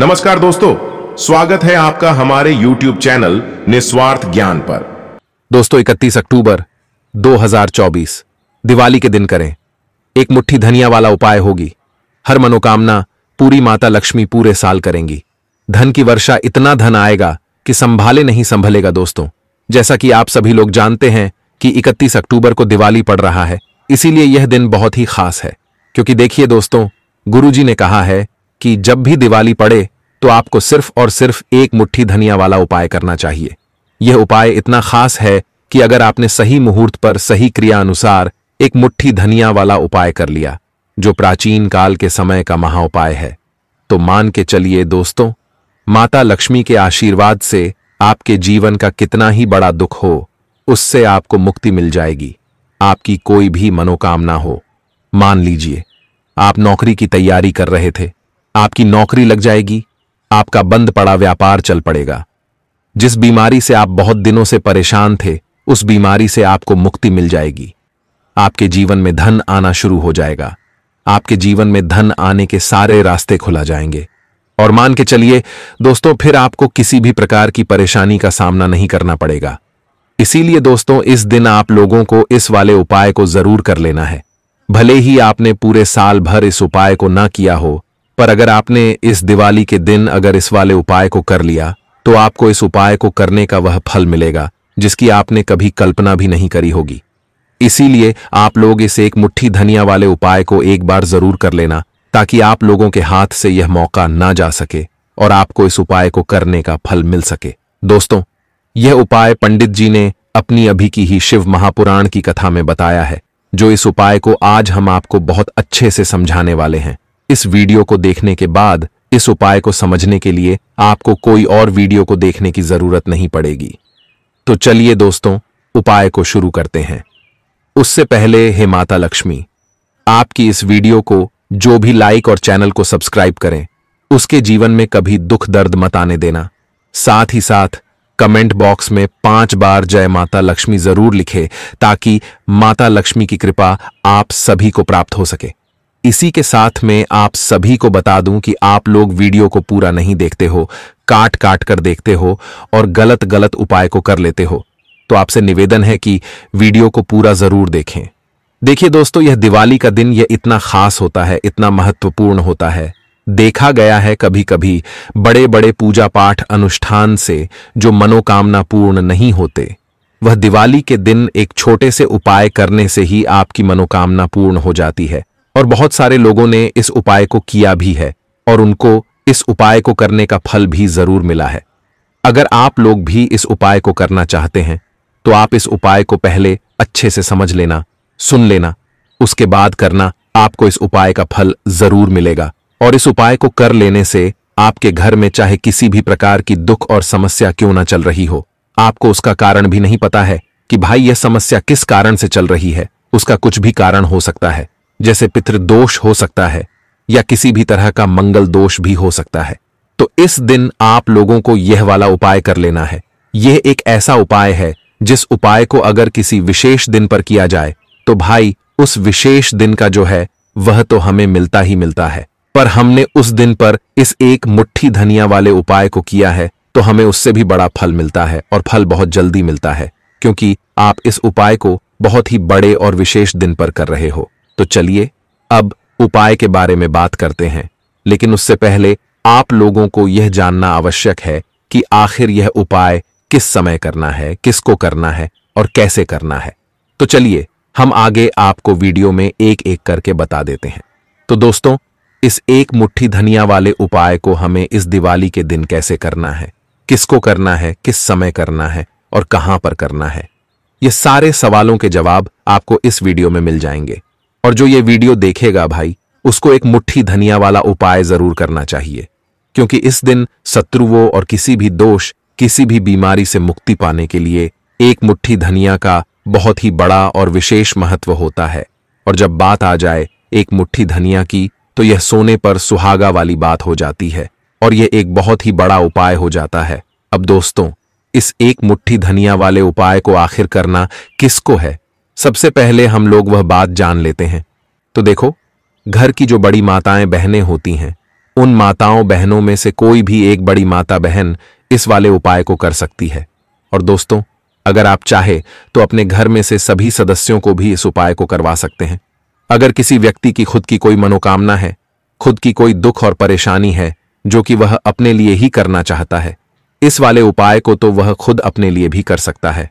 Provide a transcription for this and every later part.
नमस्कार दोस्तों स्वागत है आपका हमारे YouTube चैनल निस्वार्थ ज्ञान पर दोस्तों 31 अक्टूबर 2024 दिवाली के दिन करें एक मुट्ठी धनिया वाला उपाय होगी हर मनोकामना पूरी माता लक्ष्मी पूरे साल करेंगी धन की वर्षा इतना धन आएगा कि संभाले नहीं संभलेगा दोस्तों जैसा कि आप सभी लोग जानते हैं कि 31 अक्टूबर को दिवाली पड़ रहा है इसीलिए यह दिन बहुत ही खास है क्योंकि देखिए दोस्तों गुरुजी ने कहा है कि जब भी दिवाली पड़े तो आपको सिर्फ और सिर्फ एक मुट्ठी धनिया वाला उपाय करना चाहिए यह उपाय इतना खास है कि अगर आपने सही मुहूर्त पर सही क्रिया अनुसार एक मुट्ठी धनिया वाला उपाय कर लिया जो प्राचीन काल के समय का महा उपाय है तो मान के चलिए दोस्तों माता लक्ष्मी के आशीर्वाद से आपके जीवन का कितना ही बड़ा दुख हो उससे आपको मुक्ति मिल जाएगी आपकी कोई भी मनोकामना हो मान लीजिए आप नौकरी की तैयारी कर रहे थे आपकी नौकरी लग जाएगी आपका बंद पड़ा व्यापार चल पड़ेगा जिस बीमारी से आप बहुत दिनों से परेशान थे उस बीमारी से आपको मुक्ति मिल जाएगी आपके जीवन में धन आना शुरू हो जाएगा आपके जीवन में धन आने के सारे रास्ते खुला जाएंगे और मान के चलिए दोस्तों फिर आपको किसी भी प्रकार की परेशानी का सामना नहीं करना पड़ेगा इसीलिए दोस्तों इस दिन आप लोगों को इस वाले उपाय को जरूर कर लेना है भले ही आपने पूरे साल भर इस उपाय को ना किया हो पर अगर आपने इस दिवाली के दिन अगर इस वाले उपाय को कर लिया तो आपको इस उपाय को करने का वह फल मिलेगा जिसकी आपने कभी कल्पना भी नहीं करी होगी इसीलिए आप लोग इस एक मुट्ठी धनिया वाले उपाय को एक बार जरूर कर लेना ताकि आप लोगों के हाथ से यह मौका ना जा सके और आपको इस उपाय को करने का फल मिल सके दोस्तों यह उपाय पंडित जी ने अपनी अभी की ही शिव महापुराण की कथा में बताया है जो इस उपाय को आज हम आपको बहुत अच्छे से समझाने वाले हैं इस वीडियो को देखने के बाद इस उपाय को समझने के लिए आपको कोई और वीडियो को देखने की जरूरत नहीं पड़ेगी तो चलिए दोस्तों उपाय को शुरू करते हैं उससे पहले हे माता लक्ष्मी आपकी इस वीडियो को जो भी लाइक और चैनल को सब्सक्राइब करें उसके जीवन में कभी दुख दर्द मत आने देना साथ ही साथ कमेंट बॉक्स में पांच बार जय माता लक्ष्मी जरूर लिखे ताकि माता लक्ष्मी की कृपा आप सभी को प्राप्त हो सके इसी के साथ में आप सभी को बता दूं कि आप लोग वीडियो को पूरा नहीं देखते हो काट काट कर देखते हो और गलत गलत उपाय को कर लेते हो तो आपसे निवेदन है कि वीडियो को पूरा जरूर देखें देखिए दोस्तों यह दिवाली का दिन यह इतना खास होता है इतना महत्वपूर्ण होता है देखा गया है कभी कभी बड़े बड़े पूजा पाठ अनुष्ठान से जो मनोकामना पूर्ण नहीं होते वह दिवाली के दिन एक छोटे से उपाय करने से ही आपकी मनोकामना पूर्ण हो जाती है और बहुत सारे लोगों ने इस उपाय को किया भी है और उनको इस उपाय को करने का फल भी जरूर मिला है अगर आप लोग भी इस उपाय को करना चाहते हैं तो आप इस उपाय को पहले अच्छे से समझ लेना सुन लेना उसके बाद करना आपको इस उपाय का फल जरूर मिलेगा और इस उपाय को कर लेने से आपके घर में चाहे किसी भी प्रकार की दुख और समस्या क्यों ना चल रही हो आपको उसका कारण भी नहीं पता है कि भाई यह समस्या किस कारण से चल रही है उसका कुछ भी कारण हो सकता है जैसे पितृदोष हो सकता है या किसी भी तरह का मंगल दोष भी हो सकता है तो इस दिन आप लोगों को यह वाला उपाय कर लेना है यह एक ऐसा उपाय है जिस उपाय को अगर किसी विशेष दिन पर किया जाए तो भाई उस विशेष दिन का जो है वह तो हमें मिलता ही मिलता है पर हमने उस दिन पर इस एक मुट्ठी धनिया वाले उपाय को किया है तो हमें उससे भी बड़ा फल मिलता है और फल बहुत जल्दी मिलता है क्योंकि आप इस उपाय को बहुत ही बड़े और विशेष दिन पर कर रहे हो तो चलिए अब उपाय के बारे में बात करते हैं लेकिन उससे पहले आप लोगों को यह जानना आवश्यक है कि आखिर यह उपाय किस समय करना है किसको करना है और कैसे करना है तो चलिए हम आगे आपको वीडियो में एक एक करके बता देते हैं तो दोस्तों इस एक मुट्ठी धनिया वाले उपाय को हमें इस दिवाली के दिन कैसे करना है किसको करना है किस समय करना है और कहां पर करना है ये सारे सवालों के जवाब आपको इस वीडियो में मिल जाएंगे और जो ये वीडियो देखेगा भाई उसको एक मुट्ठी धनिया वाला उपाय जरूर करना चाहिए क्योंकि इस दिन शत्रुओं और किसी भी दोष किसी भी बीमारी से मुक्ति पाने के लिए एक मुट्ठी धनिया का बहुत ही बड़ा और विशेष महत्व होता है और जब बात आ जाए एक मुट्ठी धनिया की तो यह सोने पर सुहागा वाली बात हो जाती है और यह एक बहुत ही बड़ा उपाय हो जाता है अब दोस्तों इस एक मुट्ठी धनिया वाले उपाय को आखिर करना किसको है सबसे पहले हम लोग वह बात जान लेते हैं तो देखो घर की जो बड़ी माताएं बहनें होती हैं उन माताओं बहनों में से कोई भी एक बड़ी माता बहन इस वाले उपाय को कर सकती है और दोस्तों अगर आप चाहे तो अपने घर में से सभी सदस्यों को भी इस उपाय को करवा सकते हैं अगर किसी व्यक्ति की खुद की कोई मनोकामना है खुद की कोई दुख और परेशानी है जो कि वह अपने लिए ही करना चाहता है इस वाले उपाय को तो वह खुद अपने लिए भी कर सकता है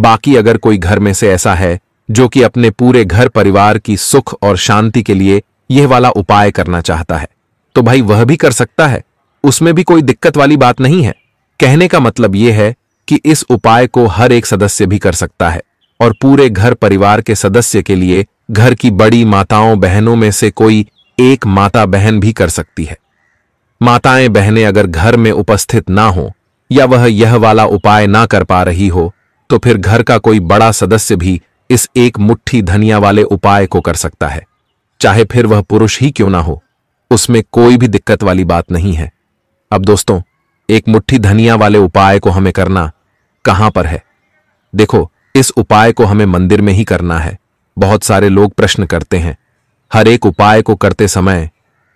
बाकी अगर कोई घर में से ऐसा है जो कि अपने पूरे घर परिवार की सुख और शांति के लिए यह वाला उपाय करना चाहता है तो भाई वह भी कर सकता है उसमें भी कोई दिक्कत वाली बात नहीं है कहने का मतलब यह है कि इस उपाय को हर एक सदस्य भी कर सकता है और पूरे घर परिवार के सदस्य के लिए घर की बड़ी माताओं बहनों में से कोई एक माता बहन भी कर सकती है माताएं बहनें अगर घर में उपस्थित ना हो या वह यह वाला उपाय ना कर पा रही हो तो फिर घर का कोई बड़ा सदस्य भी इस एक मुट्ठी धनिया वाले उपाय को कर सकता है चाहे फिर वह पुरुष ही क्यों ना हो उसमें कोई भी दिक्कत वाली बात नहीं है अब दोस्तों एक मुट्ठी धनिया वाले उपाय को हमें करना कहां पर है देखो इस उपाय को हमें मंदिर में ही करना है बहुत सारे लोग प्रश्न करते हैं हर एक उपाय को करते समय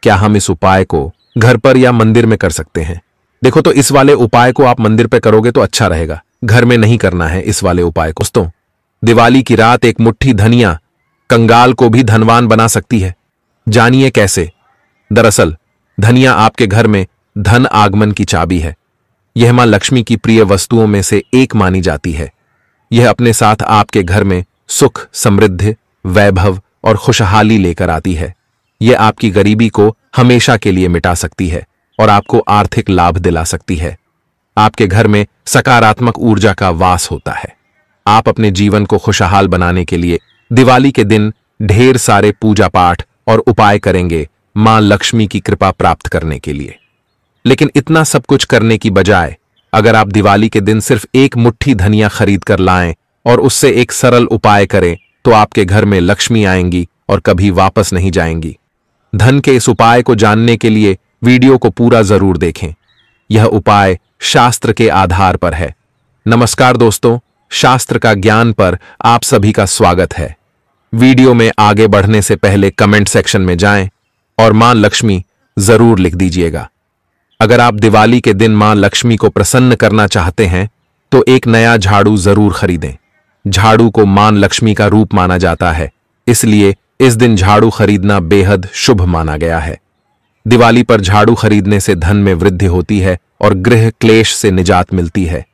क्या हम इस उपाय को घर पर या मंदिर में कर सकते हैं देखो तो इस वाले उपाय को आप मंदिर पर करोगे तो अच्छा रहेगा घर में नहीं करना है इस वाले उपाय को दोस्तों दिवाली की रात एक मुट्ठी धनिया कंगाल को भी धनवान बना सकती है जानिए कैसे दरअसल धनिया आपके घर में धन आगमन की चाबी है यह मां लक्ष्मी की प्रिय वस्तुओं में से एक मानी जाती है यह अपने साथ आपके घर में सुख समृद्धि वैभव और खुशहाली लेकर आती है यह आपकी गरीबी को हमेशा के लिए मिटा सकती है और आपको आर्थिक लाभ दिला सकती है आपके घर में सकारात्मक ऊर्जा का वास होता है आप अपने जीवन को खुशहाल बनाने के लिए दिवाली के दिन ढेर सारे पूजा पाठ और उपाय करेंगे मां लक्ष्मी की कृपा प्राप्त करने के लिए लेकिन इतना सब कुछ करने की बजाय अगर आप दिवाली के दिन सिर्फ एक मुट्ठी धनिया खरीद कर लाएं और उससे एक सरल उपाय करें तो आपके घर में लक्ष्मी आएंगी और कभी वापस नहीं जाएंगी धन के इस उपाय को जानने के लिए वीडियो को पूरा जरूर देखें यह उपाय शास्त्र के आधार पर है नमस्कार दोस्तों शास्त्र का ज्ञान पर आप सभी का स्वागत है वीडियो में आगे बढ़ने से पहले कमेंट सेक्शन में जाएं और मां लक्ष्मी जरूर लिख दीजिएगा अगर आप दिवाली के दिन मां लक्ष्मी को प्रसन्न करना चाहते हैं तो एक नया झाड़ू जरूर खरीदें झाड़ू को मान लक्ष्मी का रूप माना जाता है इसलिए इस दिन झाड़ू खरीदना बेहद शुभ माना गया है दिवाली पर झाड़ू खरीदने से धन में वृद्धि होती है और गृह क्लेश से निजात मिलती है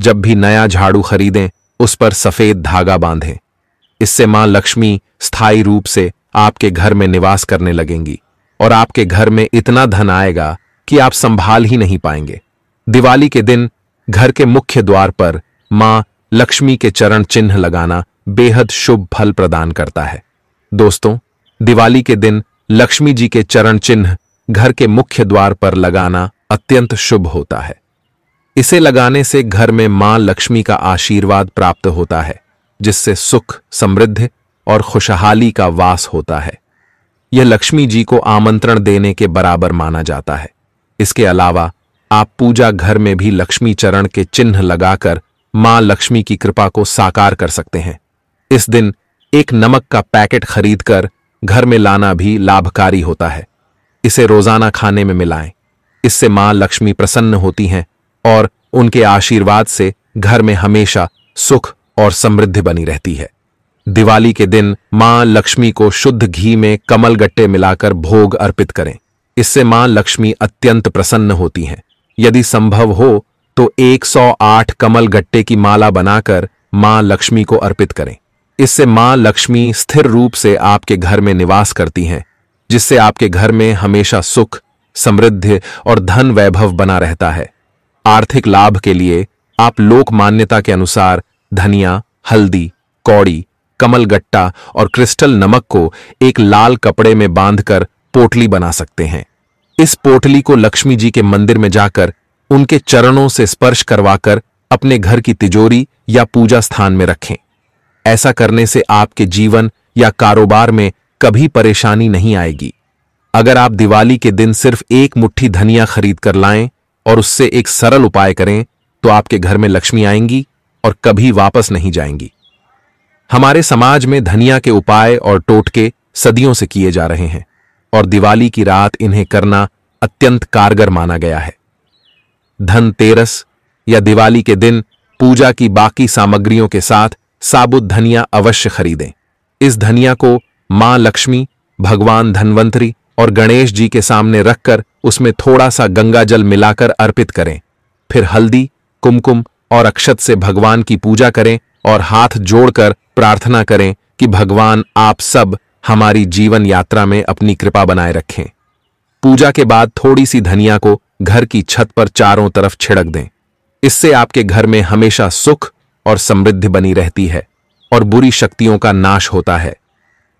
जब भी नया झाड़ू खरीदें उस पर सफेद धागा बांधें इससे मां लक्ष्मी स्थायी रूप से आपके घर में निवास करने लगेंगी और आपके घर में इतना धन आएगा कि आप संभाल ही नहीं पाएंगे दिवाली के दिन घर के मुख्य द्वार पर मां लक्ष्मी के चरण चिन्ह लगाना बेहद शुभ फल प्रदान करता है दोस्तों दिवाली के दिन लक्ष्मी जी के चरण चिन्ह घर के मुख्य द्वार पर लगाना अत्यंत शुभ होता है इसे लगाने से घर में मां लक्ष्मी का आशीर्वाद प्राप्त होता है जिससे सुख समृद्धि और खुशहाली का वास होता है यह लक्ष्मी जी को आमंत्रण देने के बराबर माना जाता है इसके अलावा आप पूजा घर में भी लक्ष्मी चरण के चिन्ह लगाकर मां लक्ष्मी की कृपा को साकार कर सकते हैं इस दिन एक नमक का पैकेट खरीदकर घर में लाना भी लाभकारी होता है इसे रोजाना खाने में मिलाएं इससे मां लक्ष्मी प्रसन्न होती हैं और उनके आशीर्वाद से घर में हमेशा सुख और समृद्धि बनी रहती है दिवाली के दिन मां लक्ष्मी को शुद्ध घी में कमल गट्टे मिलाकर भोग अर्पित करें इससे मां लक्ष्मी अत्यंत प्रसन्न होती हैं यदि संभव हो तो 108 कमल गट्टे की माला बनाकर मां लक्ष्मी को अर्पित करें इससे मां लक्ष्मी स्थिर रूप से आपके घर में निवास करती हैं जिससे आपके घर में हमेशा सुख समृद्धि और धन वैभव बना रहता है आर्थिक लाभ के लिए आप लोक मान्यता के अनुसार धनिया हल्दी कौड़ी कमलगट्टा और क्रिस्टल नमक को एक लाल कपड़े में बांधकर पोटली बना सकते हैं इस पोटली को लक्ष्मी जी के मंदिर में जाकर उनके चरणों से स्पर्श करवाकर अपने घर की तिजोरी या पूजा स्थान में रखें ऐसा करने से आपके जीवन या कारोबार में कभी परेशानी नहीं आएगी अगर आप दिवाली के दिन सिर्फ एक मुट्ठी धनिया खरीद कर लाएं और उससे एक सरल उपाय करें तो आपके घर में लक्ष्मी आएंगी और कभी वापस नहीं जाएंगी हमारे समाज में धनिया के उपाय और टोटके सदियों से किए जा रहे हैं और दिवाली की रात इन्हें करना अत्यंत कारगर माना गया है धनतेरस या दिवाली के दिन पूजा की बाकी सामग्रियों के साथ साबुत धनिया अवश्य खरीदें इस धनिया को मां लक्ष्मी भगवान धनवंतरी और गणेश जी के सामने रखकर उसमें थोड़ा सा गंगा जल मिलाकर अर्पित करें फिर हल्दी कुमकुम और अक्षत से भगवान की पूजा करें और हाथ जोड़कर प्रार्थना करें कि भगवान आप सब हमारी जीवन यात्रा में अपनी कृपा बनाए रखें पूजा के बाद थोड़ी सी धनिया को घर की छत पर चारों तरफ छिड़क दें इससे आपके घर में हमेशा सुख और समृद्धि बनी रहती है और बुरी शक्तियों का नाश होता है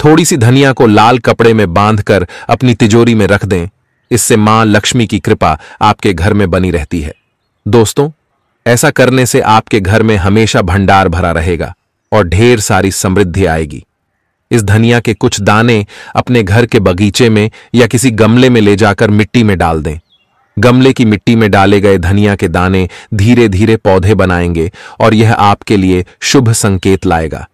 थोड़ी सी धनिया को लाल कपड़े में बांधकर अपनी तिजोरी में रख दें इससे मां लक्ष्मी की कृपा आपके घर में बनी रहती है दोस्तों ऐसा करने से आपके घर में हमेशा भंडार भरा रहेगा और ढेर सारी समृद्धि आएगी इस धनिया के कुछ दाने अपने घर के बगीचे में या किसी गमले में ले जाकर मिट्टी में डाल दें गमले की मिट्टी में डाले गए धनिया के दाने धीरे धीरे पौधे बनाएंगे और यह आपके लिए शुभ संकेत लाएगा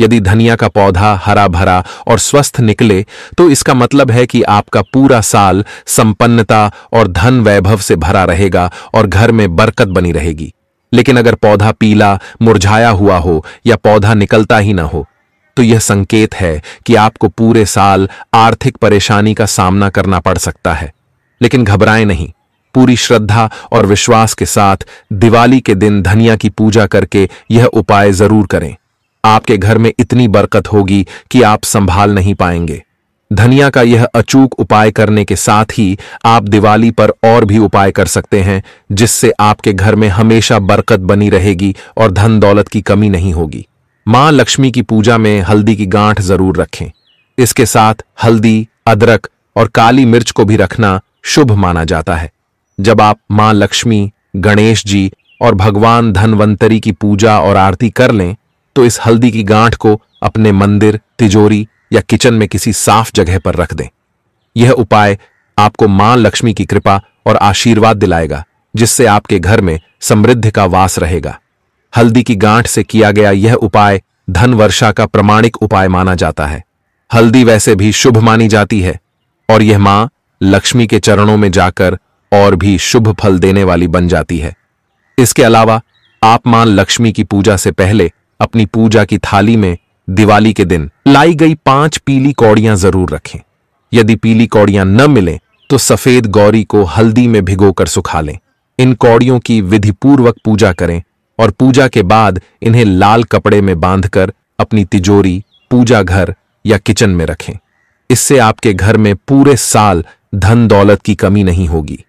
यदि धनिया का पौधा हरा भरा और स्वस्थ निकले तो इसका मतलब है कि आपका पूरा साल संपन्नता और धन वैभव से भरा रहेगा और घर में बरकत बनी रहेगी लेकिन अगर पौधा पीला मुरझाया हुआ हो या पौधा निकलता ही ना हो तो यह संकेत है कि आपको पूरे साल आर्थिक परेशानी का सामना करना पड़ सकता है लेकिन घबराएं नहीं पूरी श्रद्धा और विश्वास के साथ दिवाली के दिन धनिया की पूजा करके यह उपाय जरूर करें आपके घर में इतनी बरकत होगी कि आप संभाल नहीं पाएंगे धनिया का यह अचूक उपाय करने के साथ ही आप दिवाली पर और भी उपाय कर सकते हैं जिससे आपके घर में हमेशा बरकत बनी रहेगी और धन दौलत की कमी नहीं होगी मां लक्ष्मी की पूजा में हल्दी की गांठ जरूर रखें इसके साथ हल्दी अदरक और काली मिर्च को भी रखना शुभ माना जाता है जब आप मां लक्ष्मी गणेश जी और भगवान धनवंतरी की पूजा और आरती कर लें तो इस हल्दी की गांठ को अपने मंदिर तिजोरी या किचन में किसी साफ जगह पर रख दें यह उपाय आपको मां लक्ष्मी की कृपा और आशीर्वाद दिलाएगा जिससे आपके घर में समृद्धि का वास रहेगा हल्दी की गांठ से किया गया यह उपाय धन वर्षा का प्रमाणिक उपाय माना जाता है हल्दी वैसे भी शुभ मानी जाती है और यह मां लक्ष्मी के चरणों में जाकर और भी शुभ फल देने वाली बन जाती है इसके अलावा आप मां लक्ष्मी की पूजा से पहले अपनी पूजा की थाली में दिवाली के दिन लाई गई पांच पीली कौड़ियां जरूर रखें यदि पीली कौड़ियां न मिलें तो सफेद गौरी को हल्दी में भिगोकर सुखा लें इन कौड़ियों की विधिपूर्वक पूजा करें और पूजा के बाद इन्हें लाल कपड़े में बांधकर अपनी तिजोरी पूजा घर या किचन में रखें इससे आपके घर में पूरे साल धन दौलत की कमी नहीं होगी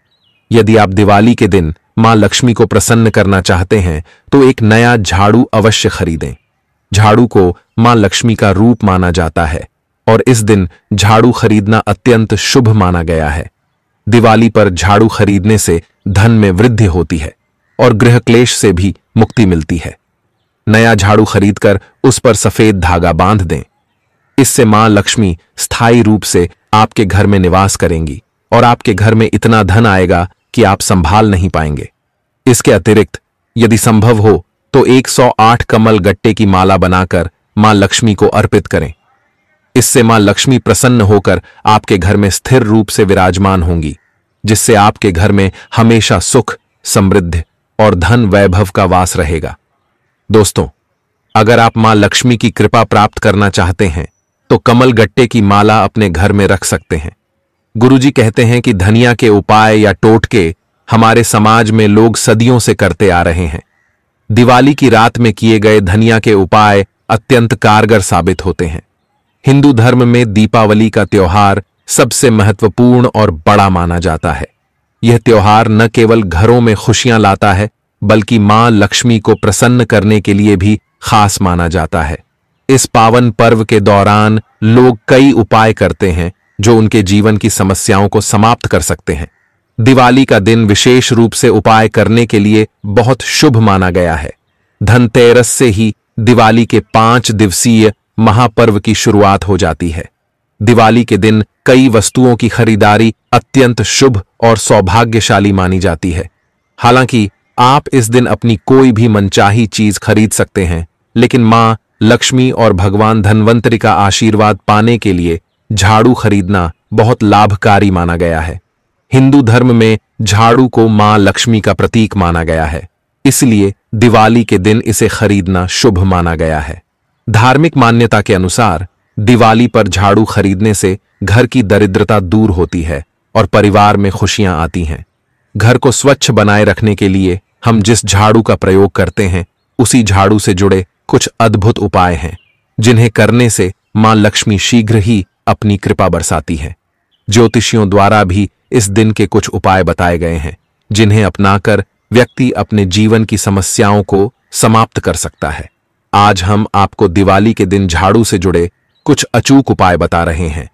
यदि आप दिवाली के दिन मां लक्ष्मी को प्रसन्न करना चाहते हैं तो एक नया झाड़ू अवश्य खरीदें झाड़ू को मां लक्ष्मी का रूप माना जाता है और इस दिन झाड़ू खरीदना अत्यंत शुभ माना गया है दिवाली पर झाड़ू खरीदने से धन में वृद्धि होती है और गृह क्लेश से भी मुक्ति मिलती है नया झाड़ू खरीदकर उस पर सफेद धागा बांध दें इससे मां लक्ष्मी स्थायी रूप से आपके घर में निवास करेंगी और आपके घर में इतना धन आएगा कि आप संभाल नहीं पाएंगे इसके अतिरिक्त यदि संभव हो तो 108 कमल गट्टे की माला बनाकर मां लक्ष्मी को अर्पित करें इससे मां लक्ष्मी प्रसन्न होकर आपके घर में स्थिर रूप से विराजमान होंगी जिससे आपके घर में हमेशा सुख समृद्धि और धन वैभव का वास रहेगा दोस्तों अगर आप मां लक्ष्मी की कृपा प्राप्त करना चाहते हैं तो कमल गट्टे की माला अपने घर में रख सकते हैं गुरुजी कहते हैं कि धनिया के उपाय या टोटके हमारे समाज में लोग सदियों से करते आ रहे हैं दिवाली की रात में किए गए धनिया के उपाय अत्यंत कारगर साबित होते हैं हिंदू धर्म में दीपावली का त्यौहार सबसे महत्वपूर्ण और बड़ा माना जाता है यह त्योहार न केवल घरों में खुशियां लाता है बल्कि मां लक्ष्मी को प्रसन्न करने के लिए भी खास माना जाता है इस पावन पर्व के दौरान लोग कई उपाय करते हैं जो उनके जीवन की समस्याओं को समाप्त कर सकते हैं दिवाली का दिन विशेष रूप से उपाय करने के लिए बहुत शुभ माना गया है धनतेरस से ही दिवाली के पांच दिवसीय महापर्व की शुरुआत हो जाती है दिवाली के दिन कई वस्तुओं की खरीदारी अत्यंत शुभ और सौभाग्यशाली मानी जाती है हालांकि आप इस दिन अपनी कोई भी मनचाही चीज खरीद सकते हैं लेकिन मां लक्ष्मी और भगवान धनवंतरी का आशीर्वाद पाने के लिए झाड़ू खरीदना बहुत लाभकारी माना गया है हिंदू धर्म में झाड़ू को मां लक्ष्मी का प्रतीक माना गया है इसलिए दिवाली के दिन इसे खरीदना शुभ माना गया है धार्मिक मान्यता के अनुसार दिवाली पर झाड़ू खरीदने से घर की दरिद्रता दूर होती है और परिवार में खुशियां आती हैं घर को स्वच्छ बनाए रखने के लिए हम जिस झाड़ू का प्रयोग करते हैं उसी झाड़ू से जुड़े कुछ अद्भुत उपाय हैं जिन्हें करने से मां लक्ष्मी शीघ्र ही अपनी कृपा बरसाती है ज्योतिषियों द्वारा भी इस दिन के कुछ उपाय बताए गए हैं जिन्हें अपनाकर व्यक्ति अपने जीवन की समस्याओं को समाप्त कर सकता है आज हम आपको दिवाली के दिन झाड़ू से जुड़े कुछ अचूक उपाय बता रहे हैं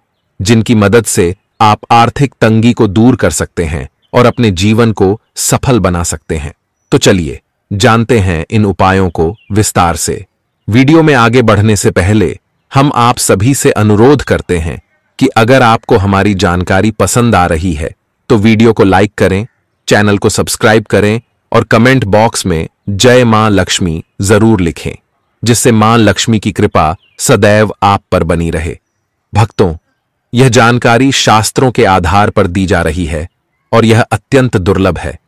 जिनकी मदद से आप आर्थिक तंगी को दूर कर सकते हैं और अपने जीवन को सफल बना सकते हैं तो चलिए जानते हैं इन उपायों को विस्तार से वीडियो में आगे बढ़ने से पहले हम आप सभी से अनुरोध करते हैं कि अगर आपको हमारी जानकारी पसंद आ रही है तो वीडियो को लाइक करें चैनल को सब्सक्राइब करें और कमेंट बॉक्स में जय मां लक्ष्मी जरूर लिखें जिससे मां लक्ष्मी की कृपा सदैव आप पर बनी रहे भक्तों यह जानकारी शास्त्रों के आधार पर दी जा रही है और यह अत्यंत दुर्लभ है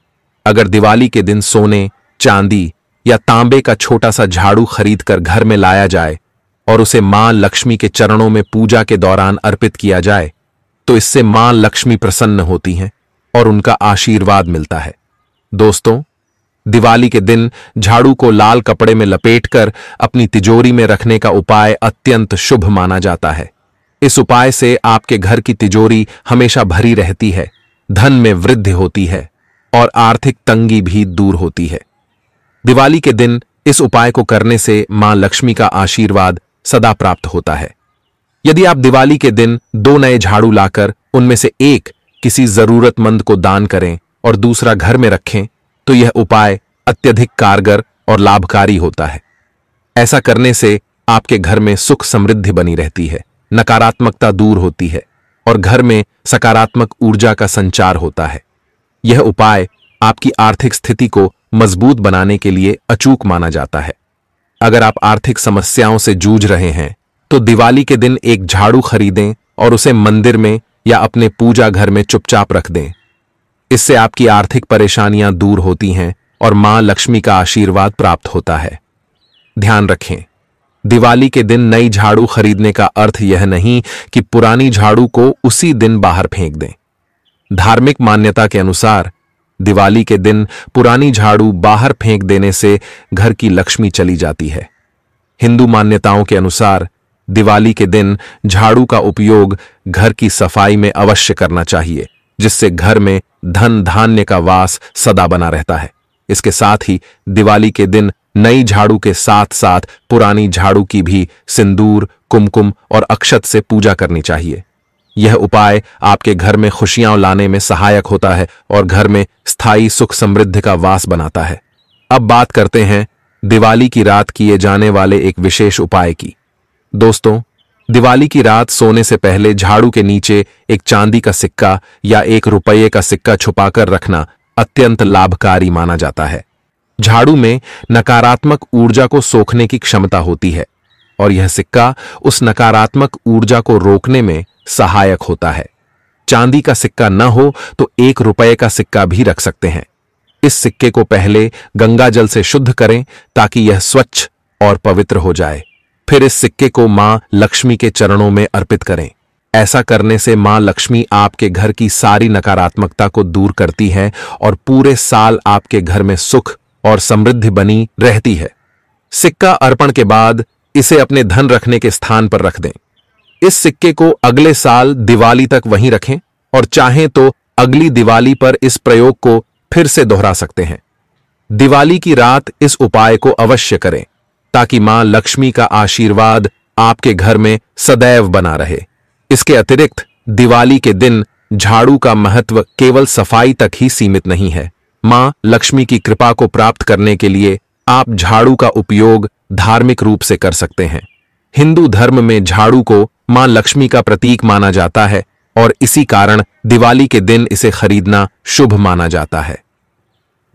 अगर दिवाली के दिन सोने चांदी या तांबे का छोटा सा झाड़ू खरीदकर घर में लाया जाए और उसे मां लक्ष्मी के चरणों में पूजा के दौरान अर्पित किया जाए तो इससे मां लक्ष्मी प्रसन्न होती हैं और उनका आशीर्वाद मिलता है दोस्तों दिवाली के दिन झाड़ू को लाल कपड़े में लपेटकर अपनी तिजोरी में रखने का उपाय अत्यंत शुभ माना जाता है इस उपाय से आपके घर की तिजोरी हमेशा भरी रहती है धन में वृद्धि होती है और आर्थिक तंगी भी दूर होती है दिवाली के दिन इस उपाय को करने से मां लक्ष्मी का आशीर्वाद सदा प्राप्त होता है यदि आप दिवाली के दिन दो नए झाड़ू लाकर उनमें से एक किसी जरूरतमंद को दान करें और दूसरा घर में रखें तो यह उपाय अत्यधिक कारगर और लाभकारी होता है ऐसा करने से आपके घर में सुख समृद्धि बनी रहती है नकारात्मकता दूर होती है और घर में सकारात्मक ऊर्जा का संचार होता है यह उपाय आपकी आर्थिक स्थिति को मजबूत बनाने के लिए अचूक माना जाता है अगर आप आर्थिक समस्याओं से जूझ रहे हैं तो दिवाली के दिन एक झाड़ू खरीदें और उसे मंदिर में या अपने पूजा घर में चुपचाप रख दें इससे आपकी आर्थिक परेशानियां दूर होती हैं और मां लक्ष्मी का आशीर्वाद प्राप्त होता है ध्यान रखें दिवाली के दिन नई झाड़ू खरीदने का अर्थ यह नहीं कि पुरानी झाड़ू को उसी दिन बाहर फेंक दें धार्मिक मान्यता के अनुसार दिवाली के दिन पुरानी झाड़ू बाहर फेंक देने से घर की लक्ष्मी चली जाती है हिंदू मान्यताओं के अनुसार दिवाली के दिन झाड़ू का उपयोग घर की सफाई में अवश्य करना चाहिए जिससे घर में धन धान्य का वास सदा बना रहता है इसके साथ ही दिवाली के दिन नई झाड़ू के साथ साथ पुरानी झाड़ू की भी सिंदूर कुमकुम और अक्षत से पूजा करनी चाहिए यह उपाय आपके घर में खुशियां लाने में सहायक होता है और घर में स्थायी सुख समृद्धि का वास बनाता है अब बात करते हैं दिवाली की रात किए जाने वाले एक विशेष उपाय की दोस्तों दिवाली की रात सोने से पहले झाड़ू के नीचे एक चांदी का सिक्का या एक रुपये का सिक्का छुपाकर रखना अत्यंत लाभकारी माना जाता है झाड़ू में नकारात्मक ऊर्जा को सोखने की क्षमता होती है और यह सिक्का उस नकारात्मक ऊर्जा को रोकने में सहायक होता है चांदी का सिक्का न हो तो एक रुपए का सिक्का भी रख सकते हैं इस सिक्के को पहले गंगा जल से शुद्ध करें ताकि यह स्वच्छ और पवित्र हो जाए फिर इस सिक्के को मां लक्ष्मी के चरणों में अर्पित करें ऐसा करने से मां लक्ष्मी आपके घर की सारी नकारात्मकता को दूर करती है और पूरे साल आपके घर में सुख और समृद्धि बनी रहती है सिक्का अर्पण के बाद इसे अपने धन रखने के स्थान पर रख दें इस सिक्के को अगले साल दिवाली तक वहीं रखें और चाहें तो अगली दिवाली पर इस प्रयोग को फिर से दोहरा सकते हैं दिवाली की रात इस उपाय को अवश्य करें ताकि मां लक्ष्मी का आशीर्वाद आपके घर में सदैव बना रहे इसके अतिरिक्त दिवाली के दिन झाड़ू का महत्व केवल सफाई तक ही सीमित नहीं है मां लक्ष्मी की कृपा को प्राप्त करने के लिए आप झाड़ू का उपयोग धार्मिक रूप से कर सकते हैं हिंदू धर्म में झाड़ू को मां लक्ष्मी का प्रतीक माना जाता है और इसी कारण दिवाली के दिन इसे खरीदना शुभ माना जाता है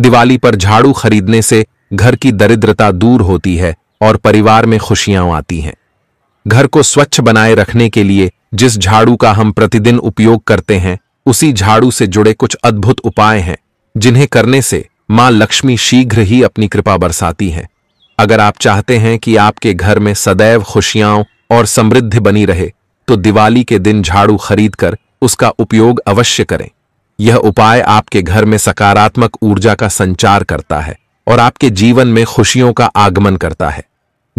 दिवाली पर झाड़ू खरीदने से घर की दरिद्रता दूर होती है और परिवार में खुशियां आती हैं घर को स्वच्छ बनाए रखने के लिए जिस झाड़ू का हम प्रतिदिन उपयोग करते हैं उसी झाड़ू से जुड़े कुछ अद्भुत उपाय हैं जिन्हें करने से मां लक्ष्मी शीघ्र ही अपनी कृपा बरसाती हैं अगर आप चाहते हैं कि आपके घर में सदैव खुशियां और समृद्ध बनी रहे तो दिवाली के दिन झाड़ू खरीदकर उसका उपयोग अवश्य करें यह उपाय आपके घर में सकारात्मक ऊर्जा का संचार करता है और आपके जीवन में खुशियों का आगमन करता है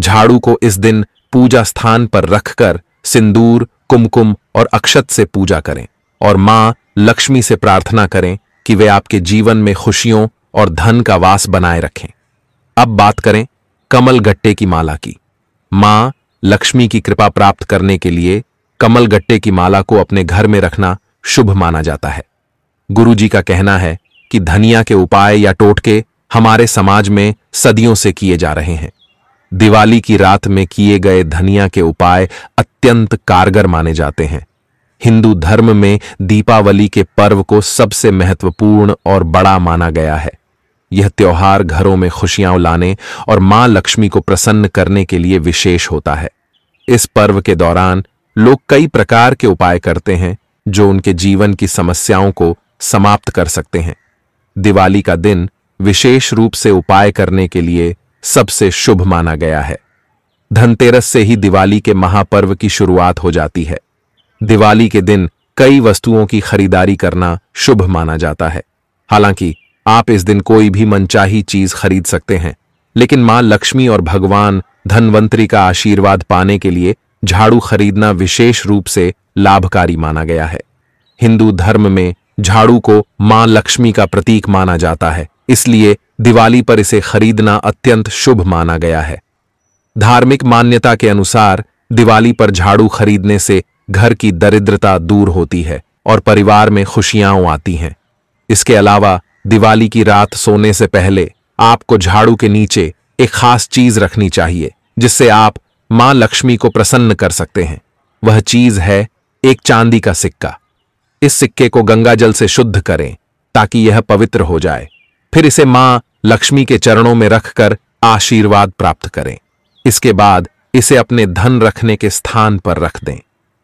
झाड़ू को इस दिन पूजा स्थान पर रखकर सिंदूर कुमकुम और अक्षत से पूजा करें और मां लक्ष्मी से प्रार्थना करें कि वे आपके जीवन में खुशियों और धन का वास बनाए रखें अब बात करें कमल गट्टे की माला की मां लक्ष्मी की कृपा प्राप्त करने के लिए कमल गट्टे की माला को अपने घर में रखना शुभ माना जाता है गुरुजी का कहना है कि धनिया के उपाय या टोटके हमारे समाज में सदियों से किए जा रहे हैं दिवाली की रात में किए गए धनिया के उपाय अत्यंत कारगर माने जाते हैं हिंदू धर्म में दीपावली के पर्व को सबसे महत्वपूर्ण और बड़ा माना गया है यह त्योहार घरों में खुशियां लाने और मां लक्ष्मी को प्रसन्न करने के लिए विशेष होता है इस पर्व के दौरान लोग कई प्रकार के उपाय करते हैं जो उनके जीवन की समस्याओं को समाप्त कर सकते हैं दिवाली का दिन विशेष रूप से उपाय करने के लिए सबसे शुभ माना गया है धनतेरस से ही दिवाली के महापर्व की शुरुआत हो जाती है दिवाली के दिन कई वस्तुओं की खरीदारी करना शुभ माना जाता है हालांकि आप इस दिन कोई भी मनचाही चीज खरीद सकते हैं लेकिन मां लक्ष्मी और भगवान धनवंतरी का आशीर्वाद पाने के लिए झाड़ू खरीदना विशेष रूप से लाभकारी माना गया है हिंदू धर्म में झाड़ू को मां लक्ष्मी का प्रतीक माना जाता है इसलिए दिवाली पर इसे खरीदना अत्यंत शुभ माना गया है धार्मिक मान्यता के अनुसार दिवाली पर झाड़ू खरीदने से घर की दरिद्रता दूर होती है और परिवार में खुशियां आती हैं इसके अलावा दिवाली की रात सोने से पहले आपको झाड़ू के नीचे एक खास चीज रखनी चाहिए जिससे आप मां लक्ष्मी को प्रसन्न कर सकते हैं वह चीज है एक चांदी का सिक्का इस सिक्के को गंगा जल से शुद्ध करें ताकि यह पवित्र हो जाए फिर इसे मां लक्ष्मी के चरणों में रखकर आशीर्वाद प्राप्त करें इसके बाद इसे अपने धन रखने के स्थान पर रख दें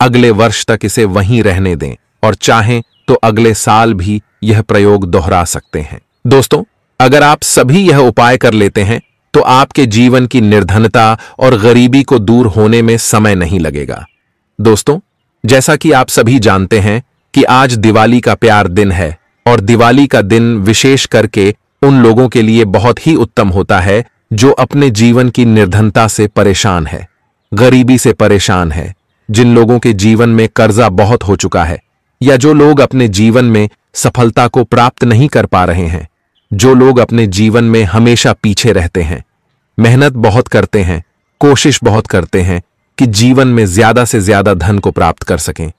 अगले वर्ष तक इसे वहीं रहने दें और चाहें तो अगले साल भी यह प्रयोग दोहरा सकते हैं दोस्तों अगर आप सभी यह उपाय कर लेते हैं तो आपके जीवन की निर्धनता और गरीबी को दूर होने में समय नहीं लगेगा दोस्तों जैसा कि आप सभी जानते हैं कि आज दिवाली का प्यार दिन है और दिवाली का दिन विशेष करके उन लोगों के लिए बहुत ही उत्तम होता है जो अपने जीवन की निर्धनता से परेशान है गरीबी से परेशान है जिन लोगों के जीवन में कर्जा बहुत हो चुका है या जो लोग अपने जीवन में सफलता को प्राप्त नहीं कर पा रहे हैं जो लोग अपने जीवन में हमेशा पीछे रहते हैं मेहनत बहुत करते हैं कोशिश बहुत करते हैं कि जीवन में ज्यादा से ज्यादा धन को प्राप्त कर सकें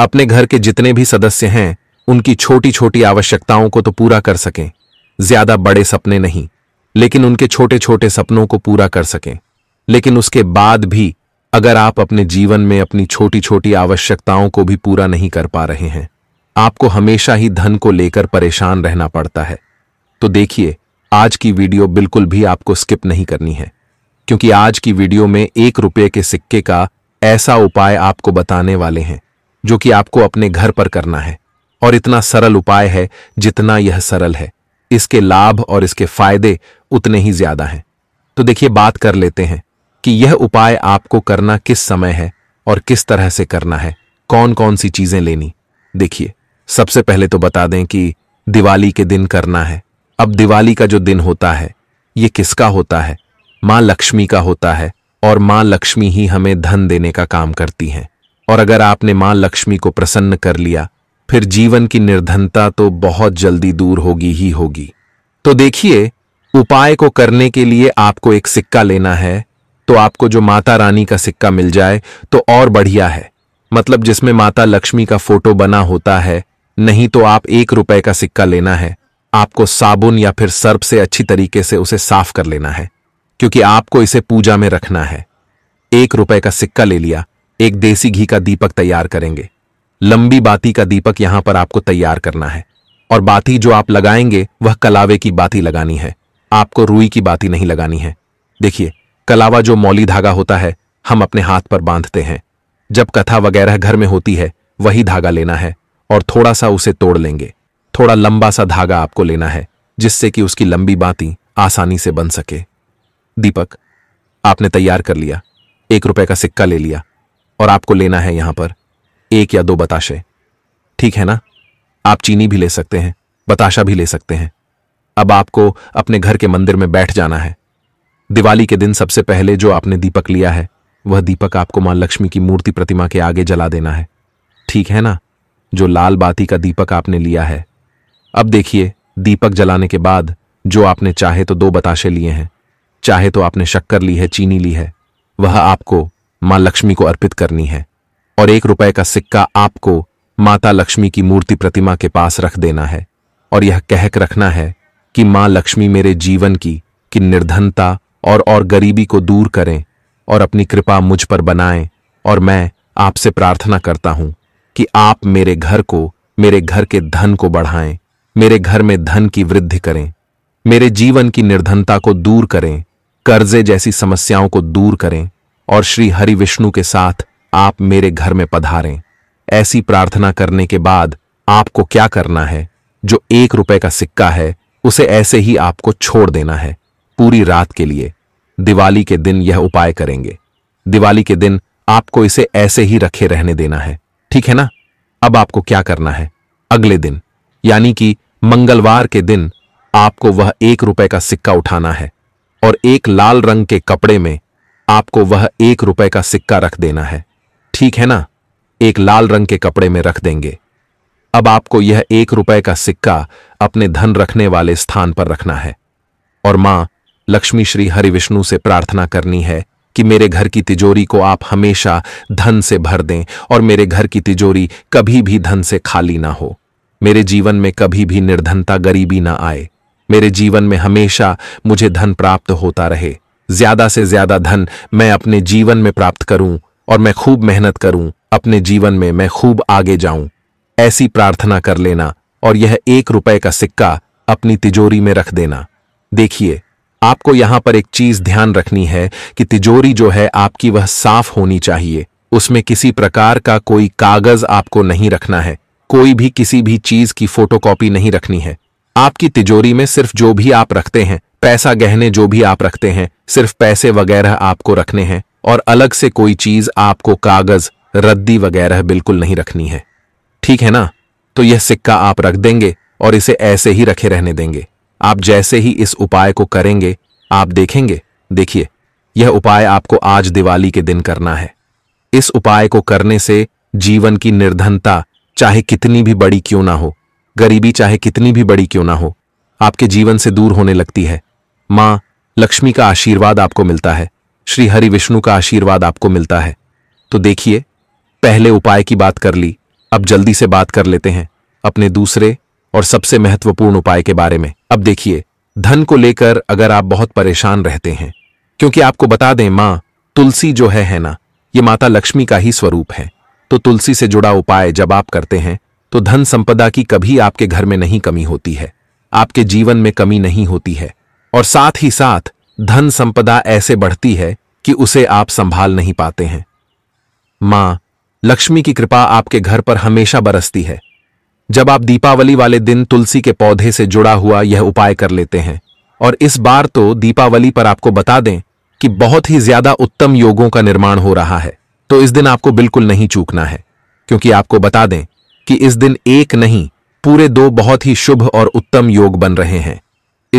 अपने घर के जितने भी सदस्य हैं उनकी छोटी छोटी आवश्यकताओं को तो पूरा कर सकें ज्यादा बड़े सपने नहीं लेकिन उनके छोटे छोटे सपनों को पूरा कर सकें लेकिन उसके बाद भी अगर आप अपने जीवन में अपनी छोटी छोटी आवश्यकताओं को भी पूरा नहीं कर पा रहे हैं आपको हमेशा ही धन को लेकर परेशान रहना पड़ता है तो देखिए आज की वीडियो बिल्कुल भी आपको स्किप नहीं करनी है क्योंकि आज की वीडियो में एक रुपये के सिक्के का ऐसा उपाय आपको बताने वाले हैं जो कि आपको अपने घर पर करना है और इतना सरल उपाय है जितना यह सरल है इसके लाभ और इसके फायदे उतने ही ज्यादा हैं तो देखिए बात कर लेते हैं कि यह उपाय आपको करना किस समय है और किस तरह से करना है कौन कौन सी चीजें लेनी देखिए सबसे पहले तो बता दें कि दिवाली के दिन करना है अब दिवाली का जो दिन होता है ये किसका होता है माँ लक्ष्मी का होता है और माँ लक्ष्मी ही हमें धन देने का काम करती हैं और अगर आपने माँ लक्ष्मी को प्रसन्न कर लिया फिर जीवन की निर्धनता तो बहुत जल्दी दूर होगी ही होगी तो देखिए उपाय को करने के लिए आपको एक सिक्का लेना है तो आपको जो माता रानी का सिक्का मिल जाए तो और बढ़िया है मतलब जिसमें माता लक्ष्मी का फोटो बना होता है नहीं तो आप एक रुपए का सिक्का लेना है आपको साबुन या फिर सर्फ से अच्छी तरीके से उसे साफ कर लेना है क्योंकि आपको इसे पूजा में रखना है एक रुपए का सिक्का ले लिया एक देसी घी का दीपक तैयार करेंगे लंबी बाती का दीपक यहां पर आपको तैयार करना है और बाती जो आप लगाएंगे वह कलावे की बाती लगानी है आपको रुई की बाती नहीं लगानी है देखिए कलावा जो मौली धागा होता है हम अपने हाथ पर बांधते हैं जब कथा वगैरह घर में होती है वही धागा लेना है और थोड़ा सा उसे तोड़ लेंगे थोड़ा लंबा सा धागा आपको लेना है जिससे कि उसकी लंबी बाती आसानी से बन सके दीपक आपने तैयार कर लिया एक रुपए का सिक्का ले लिया और आपको लेना है यहां पर एक या दो बताशे ठीक है ना आप चीनी भी ले सकते हैं बताशा भी ले सकते हैं अब आपको अपने घर के मंदिर में बैठ जाना है दिवाली के दिन सबसे पहले जो आपने दीपक लिया है वह दीपक आपको मां लक्ष्मी की मूर्ति प्रतिमा के आगे जला देना है ठीक है ना जो लाल बाती का दीपक आपने लिया है अब देखिए दीपक जलाने के बाद जो आपने चाहे तो दो बताशे लिए हैं चाहे तो आपने शक्कर ली है चीनी ली है वह आपको मां लक्ष्मी को अर्पित करनी है और एक रुपए का सिक्का आपको माता लक्ष्मी की मूर्ति प्रतिमा के पास रख देना है और यह कहक रखना है कि मां लक्ष्मी मेरे जीवन की कि निर्धनता और और गरीबी को दूर करें और अपनी कृपा मुझ पर बनाएं और मैं आपसे प्रार्थना करता हूं कि आप मेरे घर को मेरे घर के धन को बढ़ाएं मेरे घर में धन की वृद्धि करें मेरे जीवन की निर्धनता को दूर करें कर्जे जैसी समस्याओं को दूर करें और श्री हरि विष्णु के साथ आप मेरे घर में पधारें ऐसी प्रार्थना करने के बाद आपको क्या करना है जो एक रुपए का सिक्का है उसे ऐसे ही आपको छोड़ देना है पूरी रात के लिए दिवाली के दिन यह उपाय करेंगे दिवाली के दिन आपको इसे ऐसे ही रखे रहने देना है ठीक है ना अब आपको क्या करना है अगले दिन यानी कि मंगलवार के दिन आपको वह एक रुपए का सिक्का उठाना है और एक लाल रंग के कपड़े में आपको वह एक रुपए का सिक्का रख देना है ठीक है ना एक लाल रंग के कपड़े में रख देंगे अब आपको यह एक रुपए का सिक्का अपने धन रखने वाले स्थान पर रखना है और मां लक्ष्मी श्री हरिविष्णु से प्रार्थना करनी है कि मेरे घर की तिजोरी को आप हमेशा धन से भर दें और मेरे घर की तिजोरी कभी भी धन से खाली ना हो मेरे जीवन में कभी भी निर्धनता गरीबी ना आए मेरे जीवन में हमेशा मुझे धन प्राप्त होता रहे ज्यादा से ज्यादा धन मैं अपने जीवन में प्राप्त करूं और मैं खूब मेहनत करूं अपने जीवन में मैं खूब आगे जाऊं ऐसी प्रार्थना कर लेना और यह एक रुपए का सिक्का अपनी तिजोरी में रख देना देखिए आपको यहां पर एक चीज ध्यान रखनी है कि तिजोरी जो है आपकी वह साफ होनी चाहिए उसमें किसी प्रकार का कोई कागज आपको नहीं रखना है कोई भी किसी भी चीज की फोटोकॉपी नहीं रखनी है आपकी तिजोरी में सिर्फ जो भी आप रखते हैं पैसा गहने जो भी आप रखते हैं सिर्फ पैसे वगैरह आपको रखने हैं और अलग से कोई चीज आपको कागज रद्दी वगैरह बिल्कुल नहीं रखनी है ठीक है ना तो यह सिक्का आप रख देंगे और इसे ऐसे ही रखे रहने देंगे आप जैसे ही इस उपाय को करेंगे आप देखेंगे देखिए यह उपाय आपको आज दिवाली के दिन करना है इस उपाय को करने से जीवन की निर्धनता चाहे कितनी भी बड़ी क्यों ना हो गरीबी चाहे कितनी भी बड़ी क्यों ना हो आपके जीवन से दूर होने लगती है माँ लक्ष्मी का आशीर्वाद आपको मिलता है श्री हरि विष्णु का आशीर्वाद आपको मिलता है तो देखिए पहले उपाय की बात कर ली अब जल्दी से बात कर लेते हैं अपने दूसरे और सबसे महत्वपूर्ण उपाय के बारे में अब देखिए धन को लेकर अगर आप बहुत परेशान रहते हैं क्योंकि आपको बता दें मां तुलसी जो है है ना ये माता लक्ष्मी का ही स्वरूप है तो तुलसी से जुड़ा उपाय जब आप करते हैं तो धन संपदा की कभी आपके घर में नहीं कमी होती है आपके जीवन में कमी नहीं होती है और साथ ही साथ धन संपदा ऐसे बढ़ती है कि उसे आप संभाल नहीं पाते हैं मां लक्ष्मी की कृपा आपके घर पर हमेशा बरसती है जब आप दीपावली वाले दिन तुलसी के पौधे से जुड़ा हुआ यह उपाय कर लेते हैं और इस बार तो दीपावली पर आपको बता दें कि बहुत ही ज्यादा उत्तम योगों का निर्माण हो रहा है तो इस दिन आपको बिल्कुल नहीं चूकना है क्योंकि आपको बता दें कि इस दिन एक नहीं पूरे दो बहुत ही शुभ और उत्तम योग बन रहे हैं